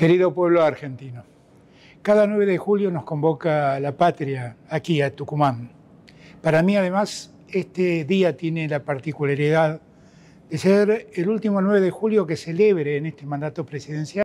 Querido pueblo argentino, cada 9 de julio nos convoca la patria aquí a Tucumán. Para mí además este día tiene la particularidad de ser el último 9 de julio que celebre en este mandato presidencial.